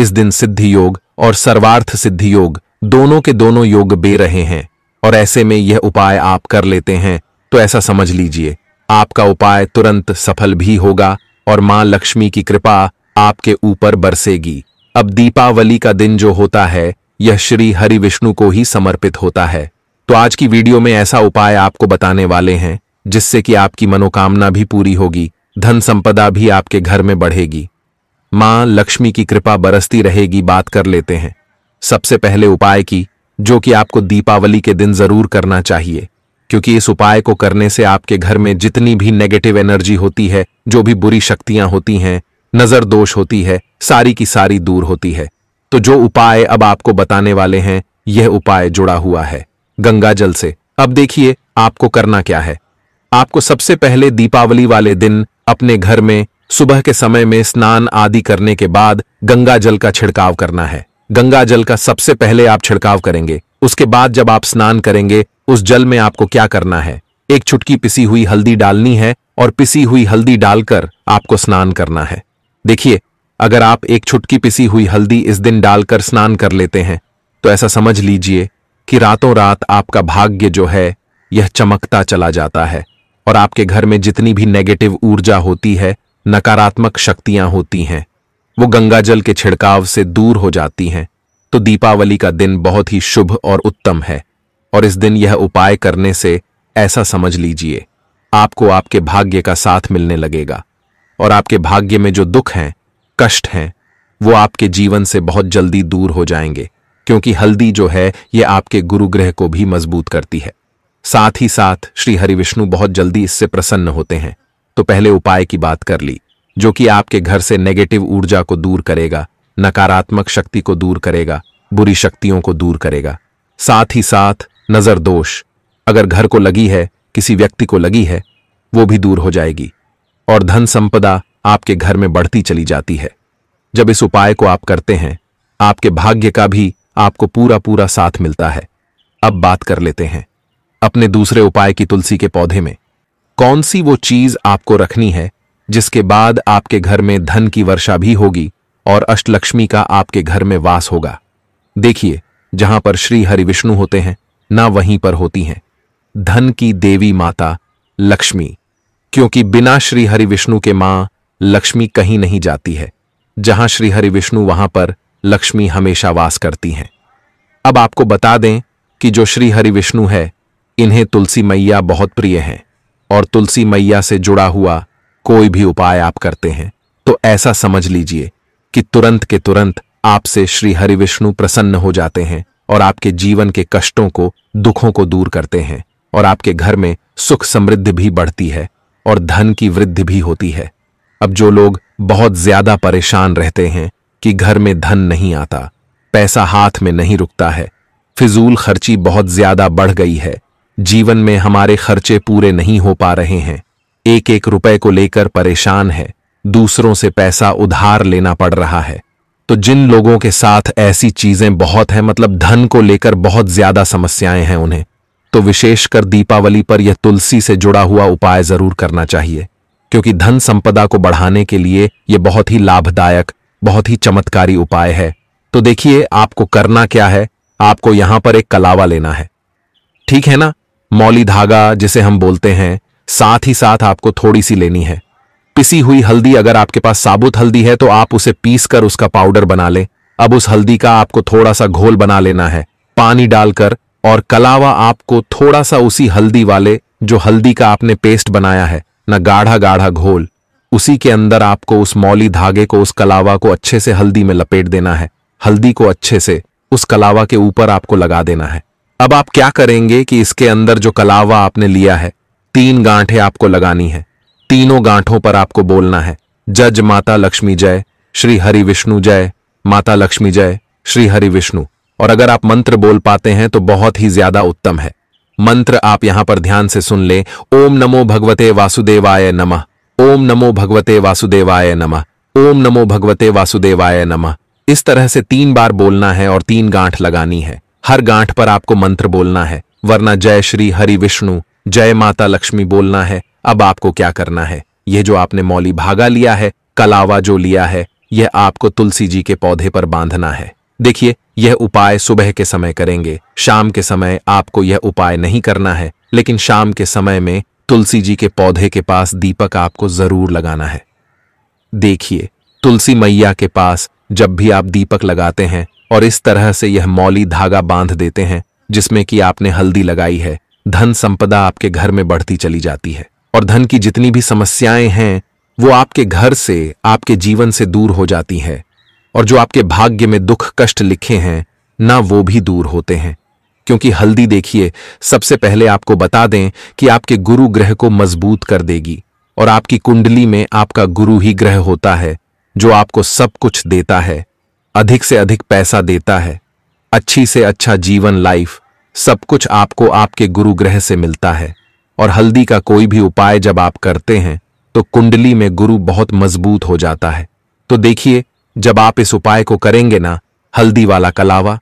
इस दिन सिद्धि योग और सर्वार्थ सिद्धि योग दोनों के दोनों योग बे रहे हैं और ऐसे में यह उपाय आप कर लेते हैं तो ऐसा समझ लीजिए आपका उपाय तुरंत सफल भी होगा और मां लक्ष्मी की कृपा आपके ऊपर बरसेगी अब दीपावली का दिन जो होता है यह श्री हरि विष्णु को ही समर्पित होता है तो आज की वीडियो में ऐसा उपाय आपको बताने वाले हैं जिससे कि आपकी मनोकामना भी पूरी होगी धन संपदा भी आपके घर में बढ़ेगी मां लक्ष्मी की कृपा बरसती रहेगी बात कर लेते हैं सबसे पहले उपाय की जो कि आपको दीपावली के दिन जरूर करना चाहिए क्योंकि इस उपाय को करने से आपके घर में जितनी भी नेगेटिव एनर्जी होती है जो भी बुरी शक्तियां होती हैं नजर दोष होती है सारी की सारी दूर होती है तो जो उपाय अब आपको बताने वाले हैं यह उपाय जुड़ा हुआ है गंगा जल से अब देखिए आपको करना क्या है आपको सबसे पहले दीपावली वाले दिन अपने घर में सुबह के समय में स्नान आदि करने के बाद गंगा जल का छिड़काव करना है गंगा जल का सबसे पहले आप छिड़काव करेंगे उसके बाद जब आप स्नान करेंगे उस जल में आपको क्या करना है एक छुटकी पिसी हुई हल्दी डालनी है और पिसी हुई हल्दी डालकर आपको स्नान करना है देखिए अगर आप एक छुटकी पिसी हुई हल्दी इस दिन डालकर स्नान कर लेते हैं तो ऐसा समझ लीजिए कि रातों रात आपका भाग्य जो है यह चमकता चला जाता है और आपके घर में जितनी भी नेगेटिव ऊर्जा होती है नकारात्मक शक्तियां होती हैं वो गंगाजल के छिड़काव से दूर हो जाती हैं तो दीपावली का दिन बहुत ही शुभ और उत्तम है और इस दिन यह उपाय करने से ऐसा समझ लीजिए आपको आपके भाग्य का साथ मिलने लगेगा और आपके भाग्य में जो दुख हैं कष्ट हैं वो आपके जीवन से बहुत जल्दी दूर हो जाएंगे क्योंकि हल्दी जो है ये आपके गुरु ग्रह को भी मजबूत करती है साथ ही साथ श्री हरि विष्णु बहुत जल्दी इससे प्रसन्न होते हैं तो पहले उपाय की बात कर ली जो कि आपके घर से नेगेटिव ऊर्जा को दूर करेगा नकारात्मक शक्ति को दूर करेगा बुरी शक्तियों को दूर करेगा साथ ही साथ नजर दोष अगर घर को लगी है किसी व्यक्ति को लगी है वो भी दूर हो जाएगी और धन संपदा आपके घर में बढ़ती चली जाती है जब इस उपाय को आप करते हैं आपके भाग्य का भी आपको पूरा पूरा साथ मिलता है अब बात कर लेते हैं अपने दूसरे उपाय की तुलसी के पौधे में कौन सी वो चीज आपको रखनी है जिसके बाद आपके घर में धन की वर्षा भी होगी और अष्टलक्ष्मी का आपके घर में वास होगा देखिए जहां पर श्री हरि विष्णु होते हैं ना वहीं पर होती हैं धन की देवी माता लक्ष्मी क्योंकि बिना श्री हरि विष्णु के मां लक्ष्मी कहीं नहीं जाती है जहां श्री हरि विष्णु वहां पर लक्ष्मी हमेशा वास करती हैं अब आपको बता दें कि जो श्री हरि विष्णु है इन्हें तुलसी मैया बहुत प्रिय हैं और तुलसी मैया से जुड़ा हुआ कोई भी उपाय आप करते हैं तो ऐसा समझ लीजिए कि तुरंत के तुरंत आपसे श्री हरि विष्णु प्रसन्न हो जाते हैं और आपके जीवन के कष्टों को दुखों को दूर करते हैं और आपके घर में सुख समृद्धि भी बढ़ती है और धन की वृद्धि भी होती है अब जो लोग बहुत ज्यादा परेशान रहते हैं कि घर में धन नहीं आता पैसा हाथ में नहीं रुकता है फिजूल खर्ची बहुत ज्यादा बढ़ गई है जीवन में हमारे खर्चे पूरे नहीं हो पा रहे हैं एक एक रुपए को लेकर परेशान है दूसरों से पैसा उधार लेना पड़ रहा है तो जिन लोगों के साथ ऐसी चीजें बहुत हैं मतलब धन को लेकर बहुत ज्यादा समस्याएं हैं उन्हें तो विशेषकर दीपावली पर यह तुलसी से जुड़ा हुआ उपाय जरूर करना चाहिए क्योंकि धन संपदा को बढ़ाने के लिए यह बहुत ही लाभदायक बहुत ही चमत्कारी उपाय है तो देखिए आपको करना क्या है आपको यहां पर एक कलावा लेना है ठीक है ना मौली धागा जिसे हम बोलते हैं साथ ही साथ आपको थोड़ी सी लेनी है पिसी हुई हल्दी अगर आपके पास साबुत हल्दी है तो आप उसे पीस कर उसका पाउडर बना लें अब उस हल्दी का आपको थोड़ा सा घोल बना लेना है पानी डालकर और कलावा आपको थोड़ा सा उसी हल्दी वाले जो हल्दी का आपने पेस्ट बनाया है ना गाढ़ा गाढ़ा घोल उसी के अंदर आपको उस मौली धागे को उस कलावा को अच्छे से हल्दी में लपेट देना है हल्दी को अच्छे से उस कलावा के ऊपर आपको लगा देना है अब आप क्या करेंगे कि इसके अंदर जो कलावा आपने लिया है तीन गांठें आपको लगानी है तीनों गांठों पर आपको बोलना है जज माता लक्ष्मी जय श्री हरि विष्णु जय माता लक्ष्मी जय श्री हरि विष्णु और अगर आप मंत्र बोल पाते हैं तो बहुत ही ज्यादा उत्तम है मंत्र आप यहां पर ध्यान से सुन ले ओम नमो भगवते वासुदेवाय नमः ओम नमो भगवते वासुदेवाय नमः ओम नमो भगवते वासुदेवाय नमः इस तरह से तीन बार बोलना है और तीन गांठ लगानी है हर गांठ पर आपको मंत्र बोलना है वरना जय श्री हरि विष्णु जय माता लक्ष्मी बोलना है अब आपको क्या करना है यह जो आपने मौली भागा लिया है कलावा जो लिया है यह आपको तुलसी जी के पौधे पर बांधना है देखिए यह उपाय सुबह के समय करेंगे शाम के समय आपको यह उपाय नहीं करना है लेकिन शाम के समय में तुलसी जी के पौधे के पास दीपक आपको जरूर लगाना है देखिए तुलसी मैया के पास जब भी आप दीपक लगाते हैं और इस तरह से यह मौली धागा बांध देते हैं जिसमें कि आपने हल्दी लगाई है धन संपदा आपके घर में बढ़ती चली जाती है और धन की जितनी भी समस्याएं हैं वो आपके घर से आपके जीवन से दूर हो जाती हैं और जो आपके भाग्य में दुख कष्ट लिखे हैं ना वो भी दूर होते हैं क्योंकि हल्दी देखिए सबसे पहले आपको बता दें कि आपके गुरु ग्रह को मजबूत कर देगी और आपकी कुंडली में आपका गुरु ही ग्रह होता है जो आपको सब कुछ देता है अधिक से अधिक पैसा देता है अच्छी से अच्छा जीवन लाइफ सब कुछ आपको आपके गुरु ग्रह से मिलता है और हल्दी का कोई भी उपाय जब आप करते हैं तो कुंडली में गुरु बहुत मजबूत हो जाता है तो देखिए जब आप इस उपाय को करेंगे ना हल्दी वाला कलावा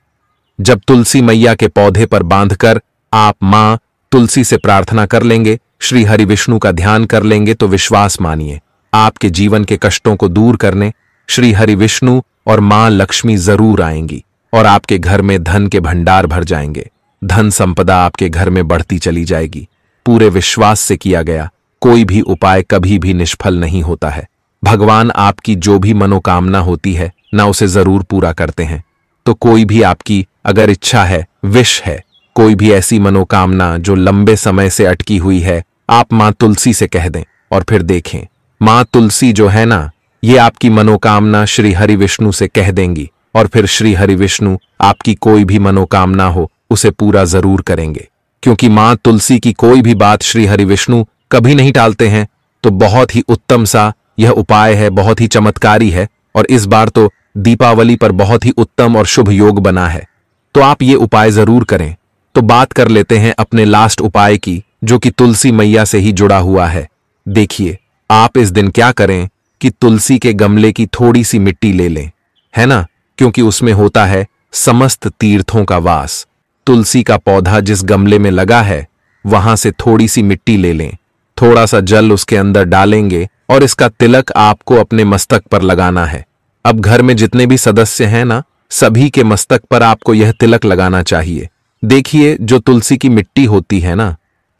जब तुलसी मैया के पौधे पर बांधकर आप मां तुलसी से प्रार्थना कर लेंगे श्री हरि विष्णु का ध्यान कर लेंगे तो विश्वास मानिए आपके जीवन के कष्टों को दूर करने श्री हरि विष्णु और मां लक्ष्मी जरूर आएंगी और आपके घर में धन के भंडार भर जाएंगे धन संपदा आपके घर में बढ़ती चली जाएगी पूरे विश्वास से किया गया कोई भी उपाय कभी भी निष्फल नहीं होता है भगवान आपकी जो भी मनोकामना होती है ना उसे जरूर पूरा करते हैं तो कोई भी आपकी अगर इच्छा है विश है कोई भी ऐसी मनोकामना जो लंबे समय से अटकी हुई है आप मां तुलसी से कह दें और फिर देखें माँ तुलसी जो है ना ये आपकी मनोकामना श्री हरि विष्णु से कह देंगी और फिर श्री हरि विष्णु आपकी कोई भी मनोकामना हो उसे पूरा जरूर करेंगे क्योंकि मां तुलसी की कोई भी बात श्री हरि विष्णु कभी नहीं टालते हैं तो बहुत ही उत्तम सा यह उपाय है बहुत ही चमत्कारी है और इस बार तो दीपावली पर बहुत ही उत्तम और शुभ योग बना है तो आप ये उपाय जरूर करें तो बात कर लेते हैं अपने लास्ट उपाय की जो कि तुलसी मैया से ही जुड़ा हुआ है देखिए आप इस दिन क्या करें कि तुलसी के गमले की थोड़ी सी मिट्टी ले लें है ना क्योंकि उसमें होता है समस्त तीर्थों का वास तुलसी का पौधा जिस गमले में लगा है वहां से थोड़ी सी मिट्टी ले लें थोड़ा सा जल उसके अंदर डालेंगे और इसका तिलक आपको अपने मस्तक पर लगाना है अब घर में जितने भी सदस्य हैं ना सभी के मस्तक पर आपको यह तिलक लगाना चाहिए देखिए जो तुलसी की मिट्टी होती है ना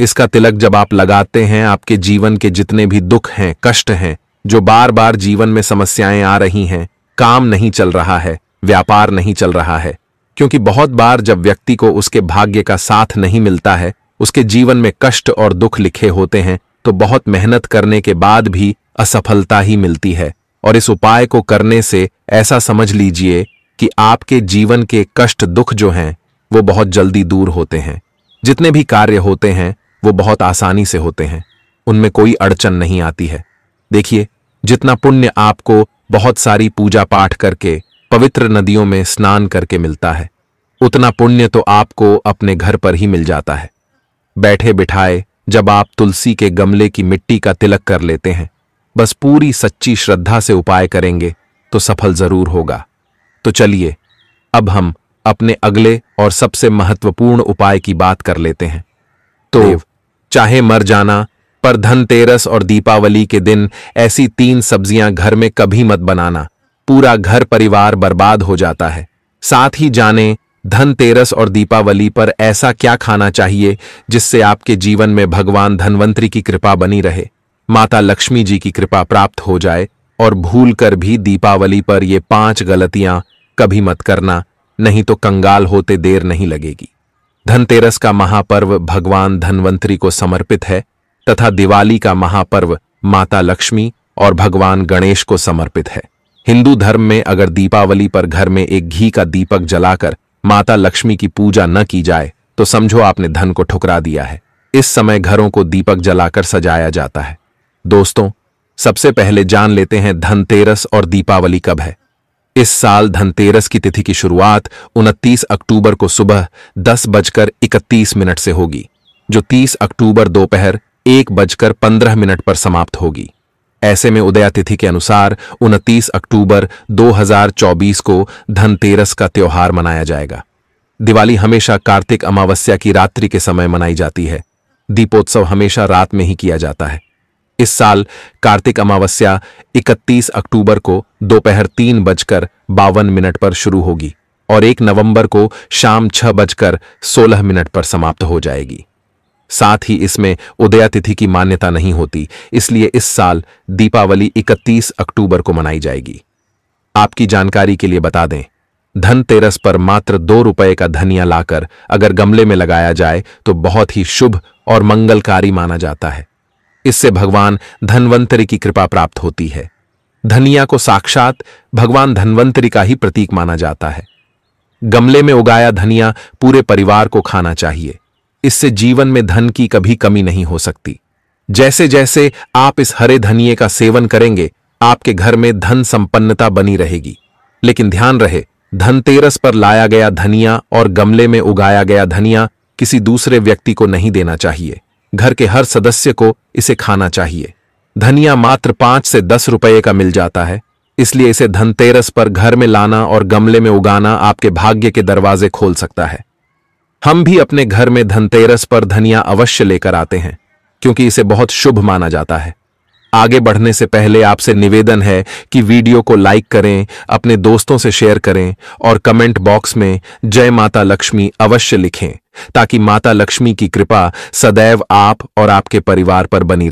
इसका तिलक जब आप लगाते हैं आपके जीवन के जितने भी दुख हैं कष्ट हैं जो बार बार जीवन में समस्याएं आ रही हैं काम नहीं चल रहा है व्यापार नहीं चल रहा है क्योंकि बहुत बार जब व्यक्ति को उसके भाग्य का साथ नहीं मिलता है उसके जीवन में कष्ट और दुख लिखे होते हैं तो बहुत मेहनत करने के बाद भी असफलता ही मिलती है और इस उपाय को करने से ऐसा समझ लीजिए कि आपके जीवन के कष्ट दुख जो हैं वो बहुत जल्दी दूर होते हैं जितने भी कार्य होते हैं वो बहुत आसानी से होते हैं उनमें कोई अड़चन नहीं आती है देखिए जितना पुण्य आपको बहुत सारी पूजा पाठ करके पवित्र नदियों में स्नान करके मिलता है उतना पुण्य तो आपको अपने घर पर ही मिल जाता है बैठे बिठाए जब आप तुलसी के गमले की मिट्टी का तिलक कर लेते हैं बस पूरी सच्ची श्रद्धा से उपाय करेंगे तो सफल जरूर होगा तो चलिए अब हम अपने अगले और सबसे महत्वपूर्ण उपाय की बात कर लेते हैं तो चाहे मर जाना पर धनतेरस और दीपावली के दिन ऐसी तीन सब्जियां घर में कभी मत बनाना पूरा घर परिवार बर्बाद हो जाता है साथ ही जाने धनतेरस और दीपावली पर ऐसा क्या खाना चाहिए जिससे आपके जीवन में भगवान धनवंतरी की कृपा बनी रहे माता लक्ष्मी जी की कृपा प्राप्त हो जाए और भूल कर भी दीपावली पर ये पांच गलतियां कभी मत करना नहीं तो कंगाल होते देर नहीं लगेगी धनतेरस का महापर्व भगवान धनवंतरी को समर्पित है तथा दिवाली का महापर्व माता लक्ष्मी और भगवान गणेश को समर्पित है हिंदू धर्म में अगर दीपावली पर घर में एक घी का दीपक जलाकर माता लक्ष्मी की पूजा न की जाए तो समझो आपने धन को ठुकरा दिया है इस समय घरों को दीपक जलाकर सजाया जाता है दोस्तों सबसे पहले जान लेते हैं धनतेरस और दीपावली कब है इस साल धनतेरस की तिथि की शुरुआत 29 अक्टूबर को सुबह दस बजकर इकतीस मिनट से होगी जो 30 अक्टूबर दोपहर एक बजकर पंद्रह मिनट पर समाप्त होगी ऐसे में उदयातिथि के अनुसार 29 अक्टूबर 2024 को धनतेरस का त्यौहार मनाया जाएगा दिवाली हमेशा कार्तिक अमावस्या की रात्रि के समय मनाई जाती है दीपोत्सव हमेशा रात में ही किया जाता है इस साल कार्तिक अमावस्या 31 अक्टूबर को दोपहर तीन बजकर बावन मिनट पर शुरू होगी और एक नवंबर को शाम छह बजकर सोलह मिनट पर समाप्त हो जाएगी साथ ही इसमें उदयातिथि की मान्यता नहीं होती इसलिए इस साल दीपावली 31 अक्टूबर को मनाई जाएगी आपकी जानकारी के लिए बता दें धनतेरस पर मात्र दो रुपए का धनिया लाकर अगर गमले में लगाया जाए तो बहुत ही शुभ और मंगलकारी माना जाता है इससे भगवान धनवंतरी की कृपा प्राप्त होती है धनिया को साक्षात भगवान धनवंतरी का ही प्रतीक माना जाता है गमले में उगाया धनिया पूरे परिवार को खाना चाहिए इससे जीवन में धन की कभी कमी नहीं हो सकती जैसे जैसे आप इस हरे धनिए का सेवन करेंगे आपके घर में धन संपन्नता बनी रहेगी लेकिन ध्यान रहे धनतेरस पर लाया गया धनिया और गमले में उगाया गया धनिया किसी दूसरे व्यक्ति को नहीं देना चाहिए घर के हर सदस्य को इसे खाना चाहिए धनिया मात्र पांच से दस रुपए का मिल जाता है इसलिए इसे धनतेरस पर घर में लाना और गमले में उगाना आपके भाग्य के दरवाजे खोल सकता है हम भी अपने घर में धनतेरस पर धनिया अवश्य लेकर आते हैं क्योंकि इसे बहुत शुभ माना जाता है आगे बढ़ने से पहले आपसे निवेदन है कि वीडियो को लाइक करें अपने दोस्तों से शेयर करें और कमेंट बॉक्स में जय माता लक्ष्मी अवश्य लिखें ताकि माता लक्ष्मी की कृपा सदैव आप और आपके परिवार पर बनी